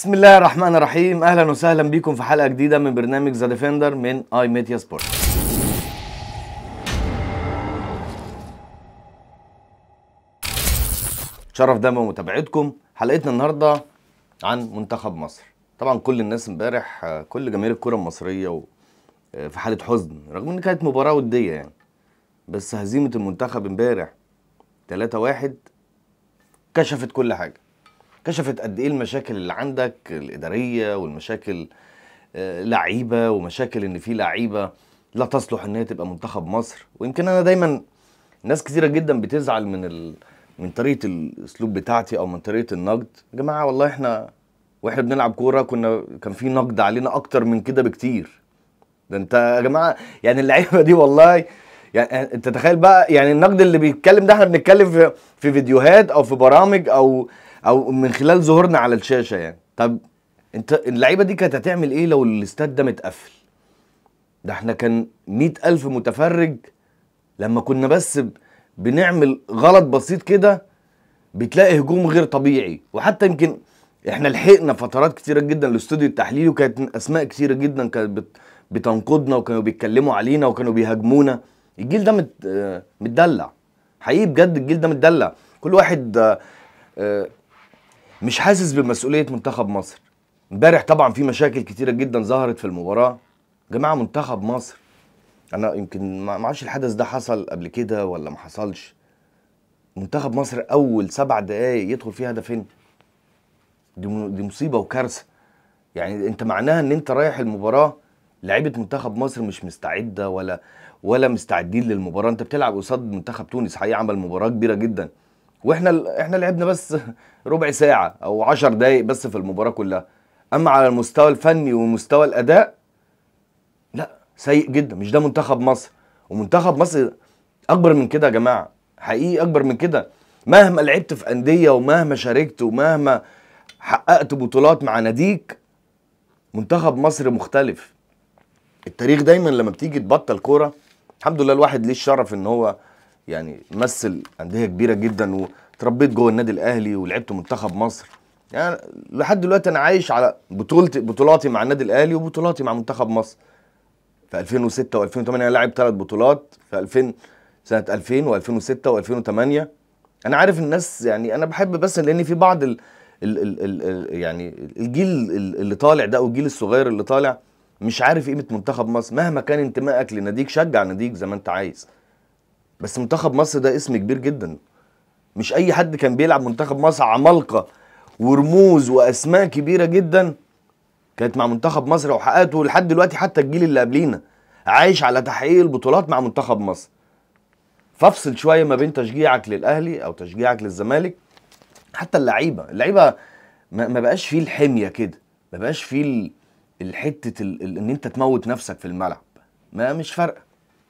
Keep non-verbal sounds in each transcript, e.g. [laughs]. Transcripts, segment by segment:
بسم الله الرحمن الرحيم اهلا وسهلا بكم في حلقه جديده من برنامج ذا ديفندر من اي ميديا سبورت شرف دايما متابعتكم حلقتنا النهارده عن منتخب مصر طبعا كل الناس امبارح كل جماهير الكره المصريه في حاله حزن رغم ان كانت مباراه وديه يعني بس هزيمه المنتخب امبارح 3-1 كشفت كل حاجه كشفت قد ايه المشاكل اللي عندك الاداريه والمشاكل آه، لعيبه ومشاكل ان في لعيبه لا تصلح ان هي تبقى منتخب مصر ويمكن انا دايما ناس كثيره جدا بتزعل من ال... من طريقه الاسلوب بتاعتي او من طريقه النقد يا جماعه والله احنا واحنا بنلعب كوره كنا كان في نقد علينا اكتر من كده بكتير ده انت يا جماعه يعني اللعيبه دي والله يعني انت تخيل بقى يعني النقد اللي بيتكلم ده احنا بنتكلم في في فيديوهات او في برامج او او من خلال ظهورنا على الشاشه يعني طب انت اللعيبه دي كانت هتعمل ايه لو الاستاد ده متقفل ده احنا كان مئة ألف متفرج لما كنا بس بنعمل غلط بسيط كده بتلاقي هجوم غير طبيعي وحتى يمكن احنا لحقنا فترات كتيره جدا لاستوديو التحليل وكانت اسماء كتيره جدا كانت بتنقدنا وكانوا بيتكلموا علينا وكانوا بيهاجمونا الجيل ده مت... متدلع حقيقي بجد الجيل ده متدلع كل واحد آه، آه، مش حاسس بمسؤوليه منتخب مصر امبارح طبعا في مشاكل كتيره جدا ظهرت في المباراه جماعه منتخب مصر انا يمكن ما اعرفش الحدث ده حصل قبل كده ولا ما حصلش منتخب مصر اول سبع دقائق يدخل فيها هدفين دي دي مصيبه وكارثه يعني انت معناها ان انت رايح المباراه لعيبه منتخب مصر مش مستعده ولا ولا مستعدين للمباراه انت بتلعب قصاد منتخب تونس حقيقه عمل مباراه كبيره جدا واحنا احنا لعبنا بس ربع ساعه او 10 دقائق بس في المباراه كلها اما على المستوى الفني ومستوى الاداء لا سيء جدا مش ده منتخب مصر ومنتخب مصر اكبر من كده يا جماعه حقيقي اكبر من كده مهما لعبت في انديه ومهما شاركت ومهما حققت بطولات مع ناديك منتخب مصر مختلف التاريخ دايما لما بتيجي تبطل كوره الحمد لله الواحد ليه الشرف ان هو يعني مثل انديه كبيره جدا وتربيت جوه النادي الاهلي ولعبت منتخب مصر يعني لحد دلوقتي انا عايش على بطولتي بطولاتي مع النادي الاهلي وبطولاتي مع منتخب مصر في 2006 و2008 انا لاعب ثلاث بطولات في 2000 سنه 2000 و2006 و2008 انا عارف الناس يعني انا بحب بس لان في بعض ال ال ال ال يعني الجيل اللي طالع ده او الجيل الصغير اللي طالع مش عارف قيمه منتخب مصر مهما كان انتمائك لناديك شجع ناديك زي ما انت عايز بس منتخب مصر ده اسم كبير جدا مش اي حد كان بيلعب منتخب مصر عمالقه ورموز واسماء كبيره جدا كانت مع منتخب مصر وحققته لحد دلوقتي حتى الجيل اللي قبلينا عايش على تحقيق البطولات مع منتخب مصر فافصل شويه ما بين تشجيعك للاهلي او تشجيعك للزمالك حتى اللعيبه اللعيبه ما بقاش فيه الحميه كده ما بقاش فيه الحته ان انت تموت نفسك في الملعب ما مش فارقه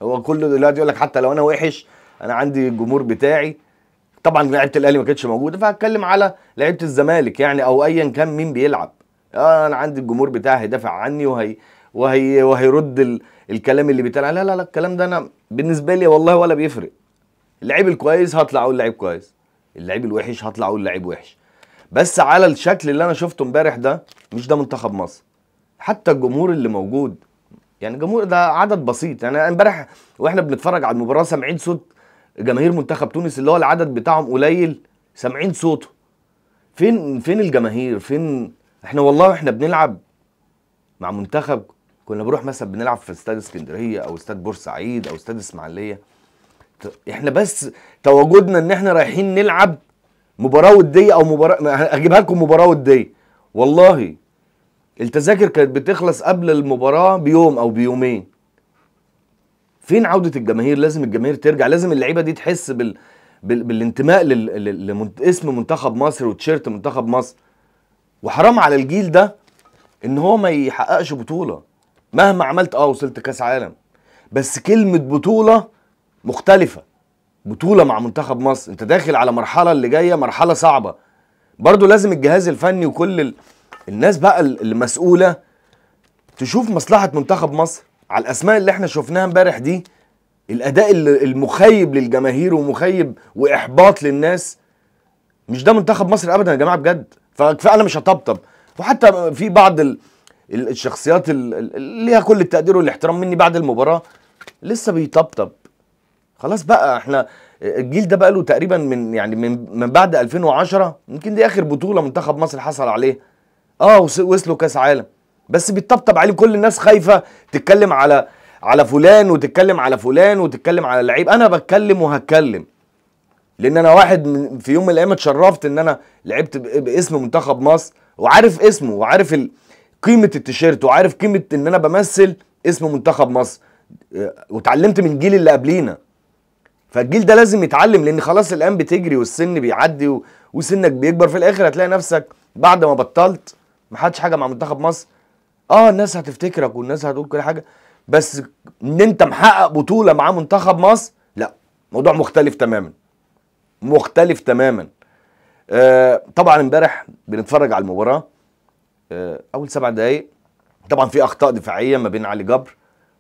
هو كله دلوقتي يقول لك حتى لو انا وحش انا عندي الجمهور بتاعي طبعا لعيبه الاهلي ما كانتش موجوده فهتكلم على لعيبه الزمالك يعني او ايا كان مين بيلعب آه انا عندي الجمهور بتاعي هيدافع عني وهي وهي وهيرد ال... الكلام اللي بيتقال لا لا لا الكلام ده انا بالنسبه لي والله ولا بيفرق اللعيب الكويس هطلع اقول لعيب كويس اللعيب الوحش هطلع اقول لعيب وحش بس على الشكل اللي انا شفته امبارح ده مش ده منتخب مصر حتى الجمهور اللي موجود يعني جمهور ده عدد بسيط يعني امبارح واحنا بنتفرج على المباراه سامعين صوت جماهير منتخب تونس اللي هو العدد بتاعهم قليل سامعين صوته فين فين الجماهير فين احنا والله واحنا بنلعب مع منتخب كنا بنروح مثلا بنلعب في استاد اسكندريه او استاد بورسعيد او استاد اسماعيليه احنا بس تواجدنا ان احنا رايحين نلعب مباراه وديه او مباراه هجيبها لكم مباراه وديه والله التذاكر كانت بتخلص قبل المباراه بيوم او بيومين فين عوده الجماهير لازم الجماهير ترجع لازم اللعيبه دي تحس بال... بال... بالانتماء لل... لل... لاسم منتخب مصر وتشيرت منتخب مصر وحرام على الجيل ده ان هو ما يحققش بطوله مهما عملت اه وصلت كاس عالم بس كلمه بطوله مختلفه بطوله مع منتخب مصر انت داخل على مرحله اللي جايه مرحله صعبه برضو لازم الجهاز الفني وكل ال... الناس بقى المسؤوله تشوف مصلحه منتخب مصر على الاسماء اللي احنا شفناها امبارح دي الاداء المخيب للجماهير ومخيب واحباط للناس مش ده منتخب مصر ابدا يا جماعه بجد فكفايه انا مش هطبطب وحتى في بعض الشخصيات اللي ليها كل التقدير والاحترام مني بعد المباراه لسه بيطبطب خلاص بقى احنا الجيل ده بقى له تقريبا من يعني من, من بعد 2010 يمكن دي اخر بطوله منتخب مصر حصل عليها اه وصلوا كاس عالم بس بيطبطب عليه كل الناس خايفه تتكلم على على فلان وتتكلم على فلان وتتكلم على لعيب انا بتكلم وهتكلم لان انا واحد في يوم من الايام اتشرفت ان انا لعبت باسم منتخب مصر وعارف اسمه وعارف قيمه التيشيرت وعارف قيمه ان انا بمثل اسم منتخب مصر آه، وتعلمت من الجيل اللي قبلينا فالجيل ده لازم يتعلم لان خلاص الان بتجري والسن بيعدي وسنك بيكبر في الاخر هتلاقي نفسك بعد ما بطلت ما حدش حاجه مع منتخب مصر اه الناس هتفتكرك والناس هتقول كل حاجه بس ان انت محقق بطوله مع منتخب مصر لا موضوع مختلف تماما مختلف تماما آه طبعا امبارح بنتفرج على المباراه آه اول سبع دقائق طبعا في اخطاء دفاعيه ما بين علي جبر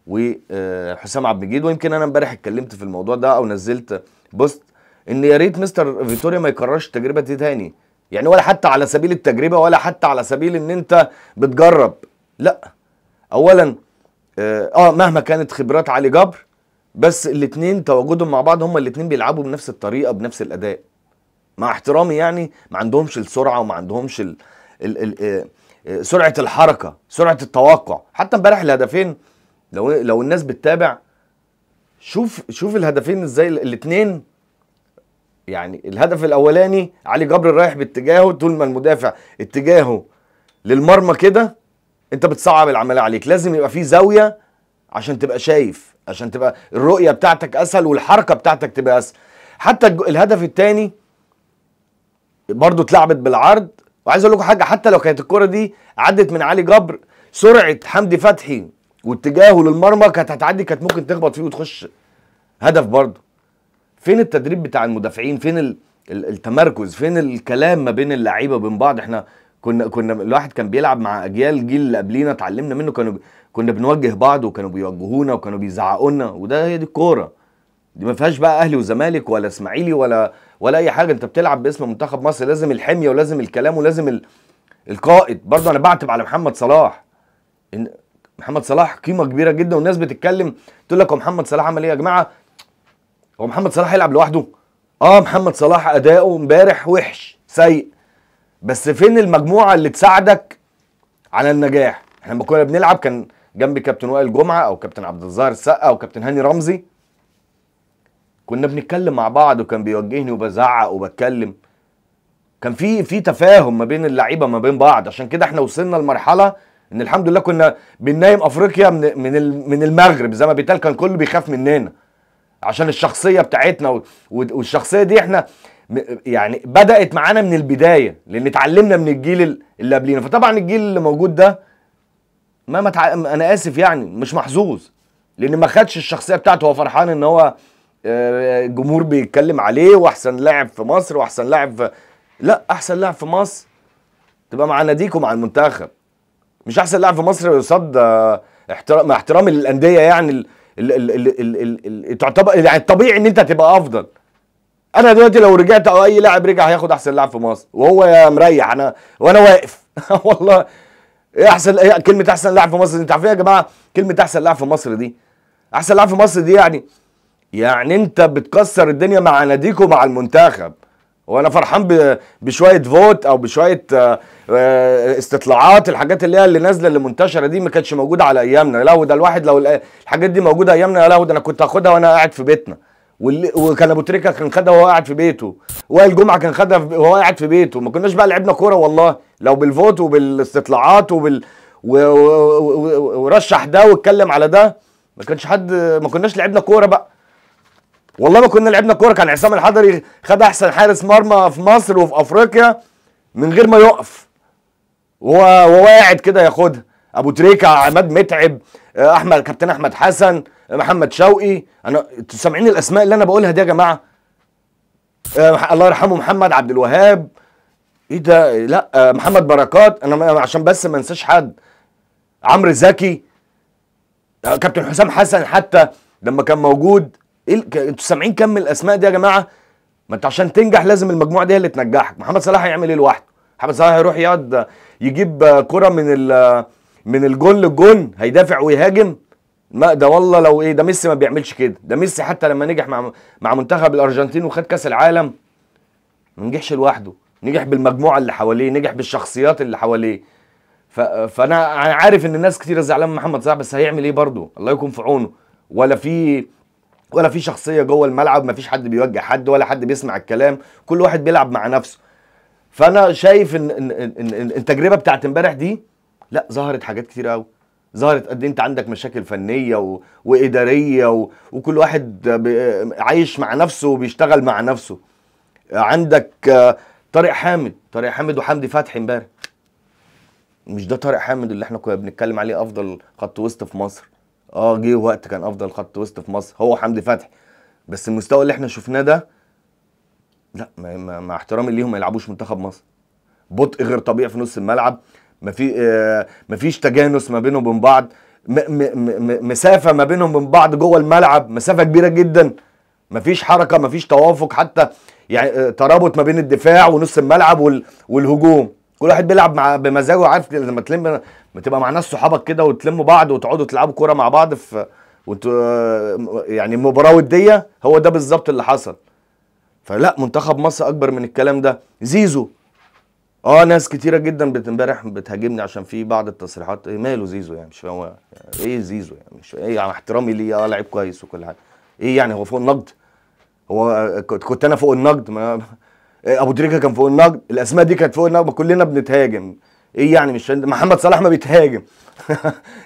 وحسام آه، عبد المجيد ويمكن انا امبارح اتكلمت في الموضوع ده او نزلت بوست ان يا ريت مستر فيتوريا ما يكررش التجربه دي تاني يعني ولا حتى على سبيل التجربه ولا حتى على سبيل ان انت بتجرب لا اولا اه, آه، مهما كانت خبرات علي جبر بس الاثنين تواجدهم مع بعض هما الاثنين بيلعبوا بنفس الطريقه بنفس الاداء مع احترامي يعني ما عندهمش السرعه وما عندهمش الـ الـ الـ آه، آه، سرعه الحركه سرعه التوقع حتى امبارح الهدفين لو لو الناس بتتابع شوف شوف الهدفين ازاي الاثنين يعني الهدف الاولاني علي جبر رايح باتجاهه طول ما المدافع اتجاهه للمرمى كده انت بتصعب العمليه عليك لازم يبقى في زاويه عشان تبقى شايف عشان تبقى الرؤيه بتاعتك اسهل والحركه بتاعتك تبقى اسهل حتى الهدف الثاني برضه اتلعبت بالعرض وعايز اقول لكم حاجه حتى لو كانت الكره دي عدت من علي جبر سرعه حمدي فتحي واتجاهه للمرمى كانت هتعدي كانت ممكن تخبط فيه وتخش هدف برضه فين التدريب بتاع المدافعين فين التمركز فين الكلام ما بين اللعيبه وبين بعض احنا كنا كنا الواحد كان بيلعب مع اجيال جيل اللي قبلينا اتعلمنا منه كانوا كنا بنوجه بعض وكانوا بيوجهونا وكانوا بيزعقوا لنا وده هي دي الكوره دي ما فيهاش بقى اهلي وزمالك ولا اسماعيلي ولا ولا اي حاجه انت بتلعب باسم منتخب مصر لازم الحميه ولازم الكلام ولازم ال... القائد برضه انا بعتب على محمد صلاح إن محمد صلاح قيمه كبيره جدا والناس بتتكلم تقول لك هو محمد صلاح عمل ايه يا جماعه هو محمد صلاح يلعب لوحده اه محمد صلاح اداؤه امبارح وحش سيء بس فين المجموعه اللي تساعدك على النجاح احنا لما كنا بنلعب كان جنبي كابتن وائل جمعه او كابتن عبد الظاهر السقا او كابتن هاني رمزي كنا بنتكلم مع بعض وكان بيوجهني وبزعق وبتكلم كان في في تفاهم ما بين اللعيبه ما بين بعض عشان كده احنا وصلنا لمرحله ان الحمد لله كنا بننايم افريقيا من من من المغرب زي ما بيتقال كان كله بيخاف مننا عشان الشخصيه بتاعتنا والشخصيه دي احنا يعني بدات معانا من البدايه لان اتعلمنا من الجيل اللي قبلينا فطبعا الجيل اللي موجود ده ما متع... انا اسف يعني مش محظوظ لان ما خدش الشخصيه بتاعته هو فرحان ان هو الجمهور آه، بيتكلم عليه واحسن لاعب في مصر واحسن لاعب في... لا احسن لاعب في مصر تبقى مع ناديك ومع المنتخب مش احسن لاعب في مصر يصد آه، احترام مع احترامي للانديه يعني تعتبر يعني الطبيعي ان انت تبقى افضل انا دلوقتي لو رجعت او اي لاعب رجع هياخد احسن لاعب في مصر وهو يا مريح انا وانا واقف [laughs] والله ايه احسن إيه كلمه احسن لاعب في مصر انت عارفين يا جماعه كلمه احسن لاعب في مصر دي احسن لاعب في مصر دي يعني يعني انت بتكسر الدنيا مع ناديك ومع المنتخب وانا فرحان بشويه فوت او بشويه آه، آه، استطلاعات الحاجات اللي هي اللي نازله اللي منتشره دي ما كانتش موجوده على ايامنا لا وده ده الواحد لو الحاجات دي موجوده ايامنا لا وده ده انا كنت هاخدها وانا قاعد في بيتنا وكان ابو تريكه كان خدها وهو قاعد في بيته وائل جمعه كان خدها وهو قاعد في بيته ما كناش بقى لعبنا كوره والله لو بالفوت وبالاستطلاعات وبال ورشح ده واتكلم على ده ما كانش حد ما كناش لعبنا كوره بقى والله ما كنا لعبنا كوره كان عصام الحضري خد احسن حارس مرمى في مصر وفي افريقيا من غير ما يقف وواعد كده ياخدها ابو تريكه عماد متعب آه، احمد كابتن احمد حسن آه، محمد شوقي انا انتوا سامعين الاسماء اللي انا بقولها دي يا جماعه أه الله يرحمه محمد عبد الوهاب ايه ده لا أه محمد بركات انا عشان بس ما انساش حد عمرو زكي أه كابتن حسام حسن حتى لما كان موجود ايه انتوا سامعين كم الاسماء دي يا جماعه ما انت عشان تنجح لازم المجموعه دي اللي تنجحك محمد صلاح هيعمل ايه لوحده محمد صلاح هيروح يقعد يجيب كره من ال من الجون للجون هيدافع ويهاجم ما ده والله لو ايه ده ميسي ما بيعملش كده ده ميسي حتى لما نجح مع مع منتخب الارجنتين وخد كاس العالم ما نجحش لوحده نجح بالمجموعه اللي حواليه نجح بالشخصيات اللي حواليه فانا عارف ان الناس كتير زعلانه من محمد صلاح بس هيعمل ايه برضه الله يكون في عونه ولا في ولا في شخصيه جوه الملعب ما فيش حد بيوجه حد ولا حد بيسمع الكلام كل واحد بيلعب مع نفسه فانا شايف ان, إن, إن, إن التجربه بتاعت امبارح دي لا ظهرت حاجات كتير قوي ظهرت قد إيه انت عندك مشاكل فنيه و... واداريه و... وكل واحد ب... عايش مع نفسه وبيشتغل مع نفسه عندك آه، طارق حامد طارق حامد وحمدي فتحي امبارح مش ده طارق حامد اللي احنا كنا بنتكلم عليه افضل خط وسط في مصر اه جه وقت كان افضل خط وسط في مصر هو حمدي فتحي بس المستوى اللي احنا شفناه ده لا مع احترامي ليهم ما يلعبوش منتخب مصر بطء غير طبيعي في نص الملعب ما في آه، ما فيش تجانس ما بينهم وبين بعض مسافه ما بينهم وبين بعض جوه الملعب مسافه كبيره جدا ما فيش حركه ما فيش توافق حتى يعني آه، ترابط ما بين الدفاع ونص الملعب وال والهجوم كل واحد بيلعب مع بمزاجه عارف لما تلم ما تبقى مع ناس صحابك كده وتلموا بعض وتقعدوا تلعبوا كوره مع بعض في وانتوا آه، يعني مباراه وديه هو ده بالظبط اللي حصل فلا منتخب مصر اكبر من الكلام ده زيزو اه ناس كتيره جدا امبارح بتهاجمني عشان في بعض التصريحات ايه ماله زيزو يعني مش هو يعني ايه زيزو يعني مش ايه يعني احترامي ليه اه لعيب كويس وكل حاجه ايه يعني هو فوق النقد هو كنت انا فوق النقد ما إيه، ابو تريكه كان فوق النقد الاسماء دي كانت فوق النقد كلنا بنتهاجم ايه يعني مش محمد صلاح ما بيتهاجم [laughs]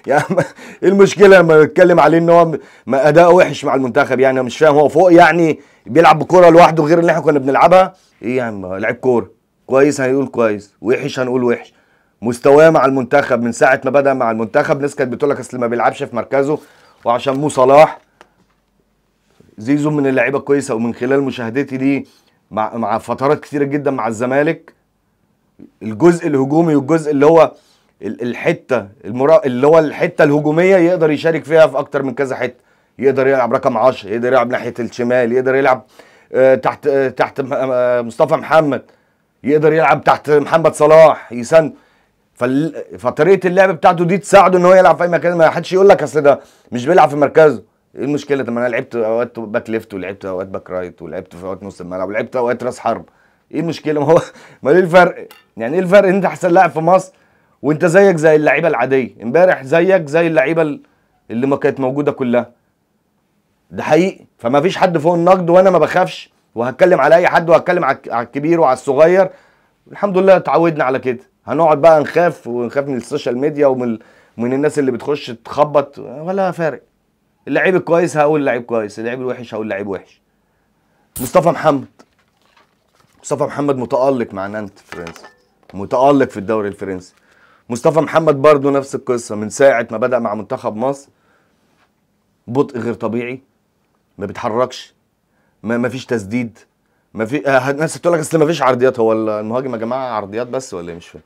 يا عم ايه المشكله لما بيتكلم عليه ان هو اداء وحش مع المنتخب يعني مش فاهم هو فوق يعني بيلعب بكوره لوحده غير اللي احنا كنا بنلعبها ايه يا عم لعيب كوره كويس هنقول كويس وحش هنقول وحش مستواه مع المنتخب من ساعه ما بدا مع المنتخب ناس كانت بتقول لك اصل ما بيلعبش في مركزه وعشان مو صلاح زيزو من اللعيبه الكويسه ومن خلال مشاهدتي دي مع مع فترات كتيره جدا مع الزمالك الجزء الهجومي والجزء اللي هو الحته المرا... اللي هو الحته الهجوميه يقدر يشارك فيها في اكتر من كذا حته يقدر يلعب رقم 10 يقدر يلعب ناحيه الشمال يقدر يلعب آه، تحت آه، تحت آه، مصطفى محمد يقدر يلعب تحت محمد صلاح يسند فطريقه اللعب بتاعته دي تساعده ان هو يلعب في اي مكان ما حدش يقول لك اصل ده مش بيلعب في مركزه ايه المشكله طب انا لعبت اوقات باك ليفت ولعبت اوقات باك رايت ولعبت في اوقات نص الملعب ولعبت اوقات راس حرب ايه المشكله [laughs] ما هو ما ايه الفرق يعني ايه الفرق انت احسن لاعب في مصر وانت زيك زي اللعيبه العاديه امبارح زيك زي اللعيبه اللي ما كانت موجوده كلها ده حقيقي فما فيش حد فوق النقد وانا ما بخافش وهتكلم على اي حد وهتكلم على الكبير وعلى الصغير الحمد لله اتعودنا على كده هنقعد بقى نخاف ونخاف من السوشيال ميديا ومن من الناس اللي بتخش تخبط ولا فارق اللعيب الكويس هقول لعيب كويس اللعيب الوحش هقول لعيب وحش مصطفى محمد مصطفى محمد متالق مع نانت فرنسا متالق في الدوري الفرنسي مصطفى محمد برضه نفس القصه من ساعه ما بدا مع منتخب مصر بطء غير طبيعي ما بيتحركش ما فيش تسديد ما في آه، ناس بتقول لك اصل ما فيش عرضيات هو المهاجم يا جماعه عرضيات بس ولا ايه مش فاهم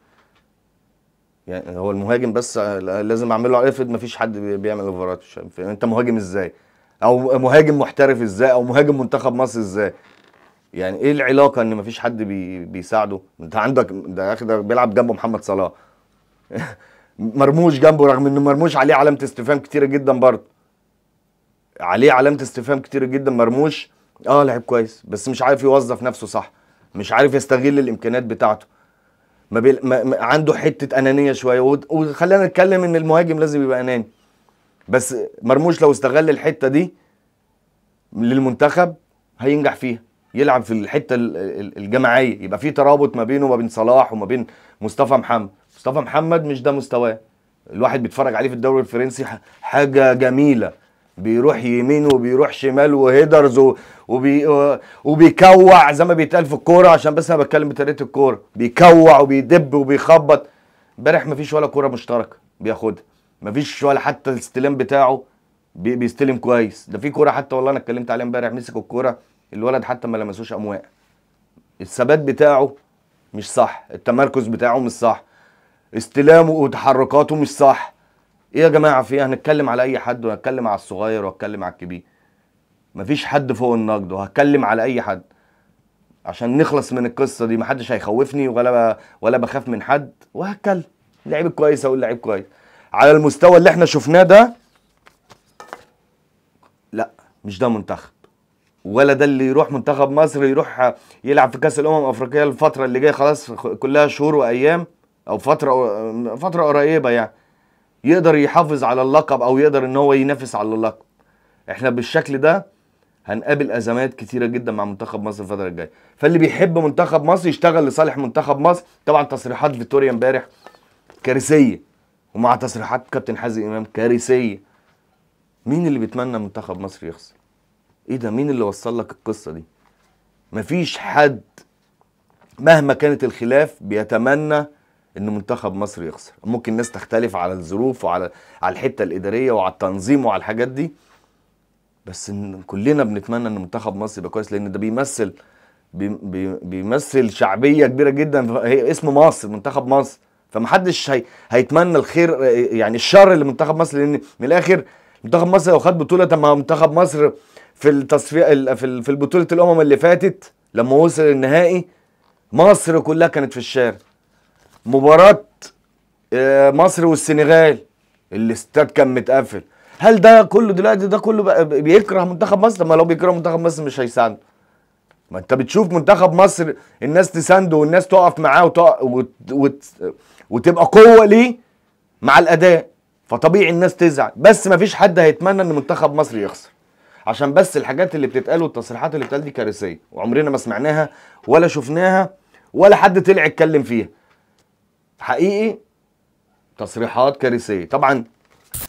يعني هو المهاجم بس آه، لازم اعمل له افرض ما فيش حد بيعمل اوفرات مش فاهم انت مهاجم ازاي او مهاجم محترف ازاي او مهاجم منتخب مصر ازاي يعني ايه العلاقه ان ما فيش حد بي بيساعده انت عندك ده يا اخي ده بيلعب جنبه محمد صلاح [laughs] مرموش جنبه رغم انه مرموش عليه علامه استفهام كتيره جدا برضه عليه علامه استفهام كتير جدا مرموش اه لعيب كويس بس مش عارف يوظف نفسه صح مش عارف يستغل الامكانيات بتاعته ما, بي... ما... عنده حته انانيه شويه و... وخلينا نتكلم ان المهاجم لازم يبقى اناني بس مرموش لو استغل الحته دي للمنتخب هينجح فيها يلعب في الحته الجماعيه يبقى في ترابط ما بينه وما بين صلاح وما بين مصطفى محمد مصطفى محمد مش ده مستواه الواحد بيتفرج عليه في الدوري الفرنسي حاجه جميله بيروح يمين وبيروح شمال وهيدرز وبي آه، وبيكوع زي ما بيتقال في الكوره عشان بس انا بتكلم بطريقه الكوره بيكوع وبيدب وبيخبط امبارح ما فيش ولا كوره مشتركه بياخدها ما فيش ولا حتى الاستلام بتاعه بي بيستلم كويس ده في كوره حتى والله انا اتكلمت عليها امبارح مسك الكوره الولد حتى ما لمسوش امواق الثبات بتاعه مش صح التمركز بتاعه مش صح استلامه وتحركاته مش صح ايه يا جماعه في إيه؟ هنتكلم على اي حد وهتكلم على الصغير وهتكلم على الكبير مفيش حد فوق النقد وهتكلم على اي حد عشان نخلص من القصه دي محدش هيخوفني ولا ب... ولا بخاف من حد وهتكلم اللعيب كويس اقول لعيب كويس على المستوى اللي احنا شفناه ده لا مش ده منتخب ولا ده اللي يروح منتخب مصر يروح يلعب في كاس الامم الافريقيه الفتره اللي جايه خلاص كلها شهور وايام او فتره فتره قريبه يعني يقدر يحافظ على اللقب او يقدر ان هو ينافس على اللقب احنا بالشكل ده هنقابل ازمات كتيره جدا مع منتخب مصر الفتره الجايه فاللي بيحب منتخب مصر يشتغل لصالح منتخب مصر طبعا تصريحات فيتوريا امبارح كارثيه ومع تصريحات كابتن حازم امام كارثيه مين اللي بيتمنى منتخب مصر يخسر ايه ده مين اللي وصل لك القصه دي مفيش حد مهما كانت الخلاف بيتمنى ان منتخب مصر يخسر ممكن الناس تختلف على الظروف وعلى على الحته الاداريه وعلى التنظيم وعلى الحاجات دي بس إن كلنا بنتمنى ان منتخب مصر يبقى كويس لان ده بيمثل بي بيمثل شعبيه كبيره جدا هي اسم مصر منتخب مصر فمحدش هي هيتمنى الخير يعني الشر لمنتخب مصر لان من الاخر منتخب مصر لو خد بطوله طب ما منتخب مصر في التصفيه في البطوله الامم اللي فاتت لما وصل النهائي مصر كلها كانت في الشارع مباراه آه، مصر والسنغال الاستاد كان متقفل هل ده كله دلوقتي ده كله بقى بيكره منتخب مصر ما لو بيكره منتخب مصر مش هيساند ما انت بتشوف منتخب مصر الناس تسانده والناس تقف معاه وتقف وت... وت... وتبقى قوه ليه مع الاداء فطبيعي الناس تزعل بس ما فيش حد هيتمنى ان منتخب مصر يخسر عشان بس الحاجات اللي بتتقال والتصريحات اللي بتتقال دي كارثيه وعمرنا ما سمعناها ولا شفناها ولا حد طلع اتكلم فيها حقيقي تصريحات كارثيه طبعا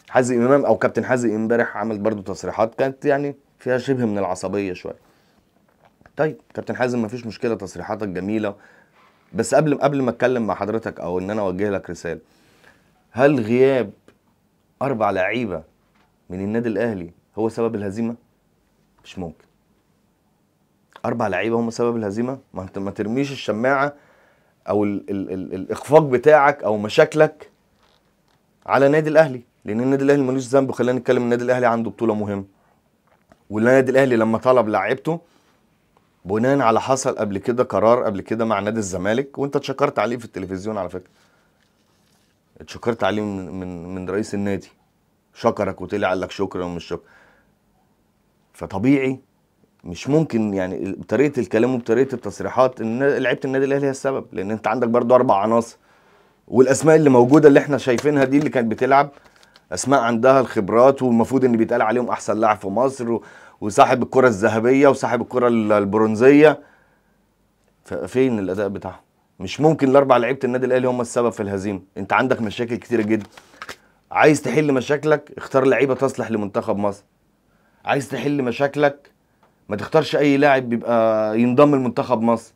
حازم امام او كابتن حازم امبارح عمل برضو تصريحات كانت يعني فيها شبه من العصبيه شويه طيب كابتن حازم مفيش مشكله تصريحاتك جميله بس قبل قبل ما اتكلم مع حضرتك او ان انا اوجه لك رساله هل غياب اربع لعيبه من النادي الاهلي هو سبب الهزيمه مش ممكن اربع لعيبه هم سبب الهزيمه ما انت ما ترميش الشماعه او الـ الـ الـ الاخفاق بتاعك او مشاكلك على النادي الاهلي لان النادي الاهلي ملوش ذنب وخلينا نتكلم النادي الاهلي عنده بطوله مهمه والنادي الاهلي لما طلب لعيبته بناء على حصل قبل كده قرار قبل كده مع نادي الزمالك وانت اتشكرت عليه في التلفزيون على فكره اتشكرت عليه من من, من رئيس النادي شكرك وطلع قال لك شكرا ومش شكرا فطبيعي مش ممكن يعني بطريقه الكلام وبطريقه التصريحات ان لعيبه النادي الاهلي هي السبب لان انت عندك برضو اربع عناصر والاسماء اللي موجوده اللي احنا شايفينها دي اللي كانت بتلعب اسماء عندها الخبرات والمفروض ان بيتقال عليهم احسن لاعب في مصر وصاحب الكره الذهبيه وصاحب الكره البرونزيه فين الاداء بتاعهم مش ممكن الاربع لعيبه النادي الاهلي هم السبب في الهزيمه انت عندك مشاكل كتيره جدا عايز تحل مشاكلك اختار لعيبه تصلح لمنتخب مصر عايز تحل مشاكلك ما تختارش اي لاعب بيبقى ينضم لمنتخب مصر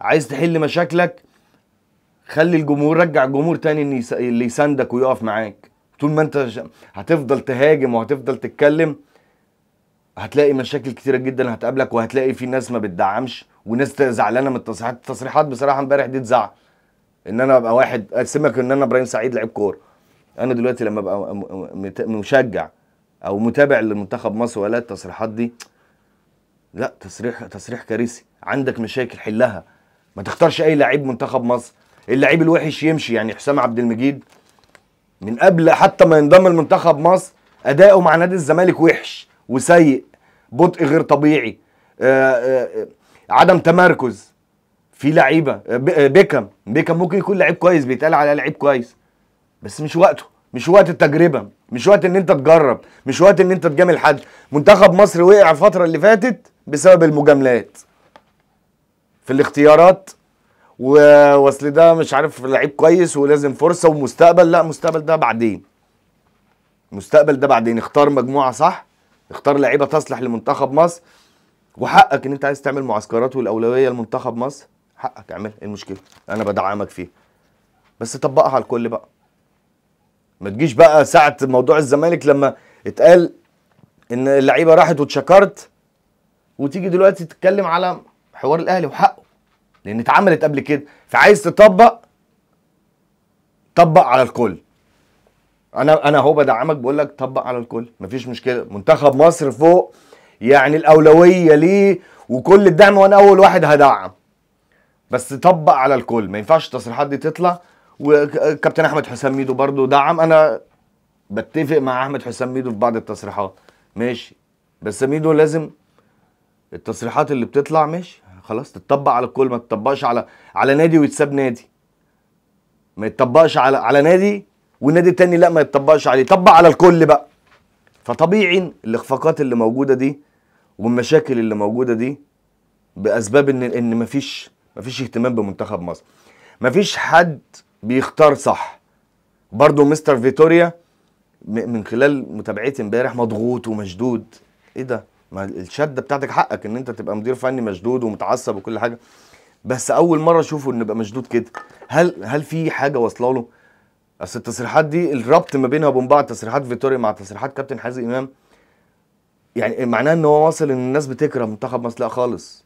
عايز تحل مشاكلك خلي الجمهور رجع الجمهور تاني اللي يساندك ويقف معاك طول ما انت هتفضل تهاجم وهتفضل تتكلم هتلاقي مشاكل كتيره جدا هتقابلك وهتلاقي في ناس ما بتدعمش وناس زعلانه من التصريحات التصريحات بصراحه امبارح دي تزعل ان انا ابقى واحد اسمك ان انا ابراهيم سعيد لعيب كوره انا دلوقتي لما ابقى مشجع او متابع لمنتخب مصر ولا التصريحات دي لا تصريح تصريح كارثي عندك مشاكل حلها ما تختارش اي لعيب منتخب مصر اللعيب الوحش يمشي يعني حسام عبد المجيد من قبل حتى ما ينضم لمنتخب مصر اداؤه مع نادي الزمالك وحش وسيء بطء غير طبيعي آآ آه، آآ آه، عدم تمركز في لعيبه آه، بيكم بيكم ممكن يكون لعيب كويس بيتقال عليه لعيب كويس بس مش وقته مش وقت التجربه مش وقت ان انت تجرب مش وقت ان انت تجامل حد منتخب مصر وقع الفتره اللي فاتت بسبب المجاملات في الاختيارات واصل ده مش عارف لعيب كويس ولازم فرصه ومستقبل لا مستقبل ده بعدين مستقبل ده بعدين اختار مجموعه صح اختار لعيبه تصلح لمنتخب مصر وحقك ان انت عايز تعمل معسكرات والاولويه لمنتخب مصر حقك اعملها ايه المشكله انا بدعمك فيها بس طبقها على الكل بقى ما تجيش بقى ساعه موضوع الزمالك لما اتقال ان اللعيبه راحت واتشكرت وتيجي دلوقتي تتكلم على حوار الاهلي وحقه لان اتعملت قبل كده فعايز تطبق طبق على الكل انا انا اهو بدعمك بقول لك طبق على الكل مفيش مشكله منتخب مصر فوق يعني الاولويه ليه وكل الدعم وانا اول واحد هدعم بس طبق على الكل ما ينفعش التصريحات دي تطلع وكابتن احمد حسام ميدو برضو دعم انا بتفق مع احمد حسام ميدو في بعض التصريحات ماشي بس ميدو لازم التصريحات اللي بتطلع ماشي خلاص تتطبق على الكل ما تطبقش على على نادي ويتساب نادي ما يتطبقش على على نادي والنادي التاني لا ما يتطبقش عليه طبق على الكل بقى فطبيعي الاخفاقات اللي موجوده دي والمشاكل اللي موجوده دي باسباب ان ان مفيش مفيش اهتمام بمنتخب مصر مفيش حد بيختار صح برضه مستر فيتوريا من خلال متابعتي امبارح مضغوط ومشدود ايه ده ما الشده بتاعتك حقك ان انت تبقى مدير فني مشدود ومتعصب وكل حاجه بس اول مره اشوفه انه يبقى مشدود كده هل هل في حاجه واصله له اصل التصريحات دي الربط ما بينها وبين بعض تصريحات فيتوري مع تصريحات كابتن حازم امام يعني معناه ان هو واصل ان الناس بتكره منتخب مصر لا خالص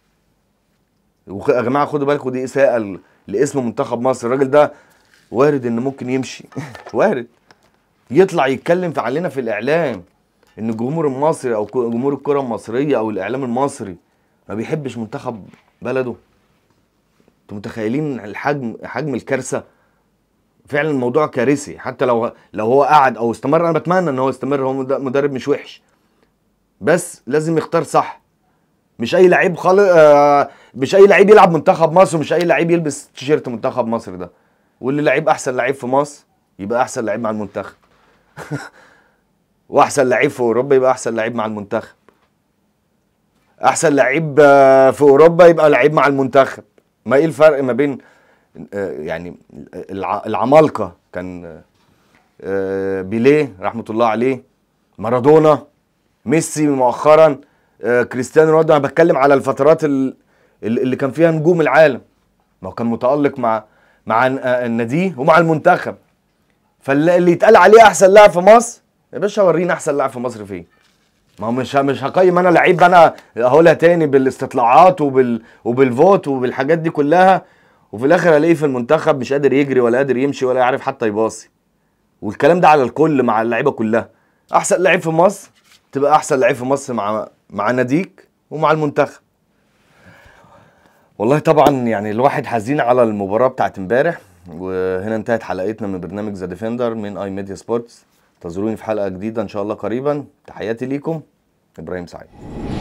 يا جماعه خدوا بالكم دي اساءه لاسم منتخب مصر الراجل ده وارد ان ممكن يمشي [laughs] وارد يطلع يتكلم علينا في الاعلام ان الجمهور المصري او جمهور الكره المصريه او الاعلام المصري ما بيحبش منتخب بلده انتوا متخيلين الحجم حجم الكارثه فعلا الموضوع كارثي حتى لو لو هو قعد او استمر انا بتمنى ان هو يستمر هو مدرب مش وحش بس لازم يختار صح مش اي لعيب خالص آه مش اي لعيب يلعب منتخب مصر ومش اي لعيب يلبس تيشيرت منتخب مصر ده واللي لعيب احسن لعيب في مصر يبقى احسن لعيب مع المنتخب [laughs] واحسن لعيب في اوروبا يبقى احسن لعيب مع المنتخب احسن لعيب آه، في اوروبا يبقى لعيب مع المنتخب ما ايه الفرق ما بين آه، يعني العمالقه كان آه، بيليه رحمه الله عليه مارادونا ميسي مؤخرا كريستيانو رونالدو انا بتكلم على الفترات اللي كان فيها نجوم العالم ما هو كان متالق مع مع النادي ومع المنتخب فاللي يتقال عليه احسن لاعب في مصر يا باشا وريني احسن لاعب في مصر فين ما هو مش مش هقيم انا لعيب انا هقولها تاني بالاستطلاعات وبال وبالفوت وبالحاجات دي كلها وفي الاخر الاقيه في المنتخب مش قادر يجري ولا قادر يمشي ولا يعرف حتى يباصي والكلام ده على الكل مع اللعيبه كلها احسن لعيب في مصر تبقى احسن لعيب في مصر مع مع ناديك ومع المنتخب والله طبعا يعني الواحد حزين على المباراه بتاعت امبارح وهنا انتهت حلقتنا من برنامج ذا ديفندر من اي ميديا سبورتس انتظروني في حلقه جديده ان شاء الله قريبا تحياتي ليكم ابراهيم سعيد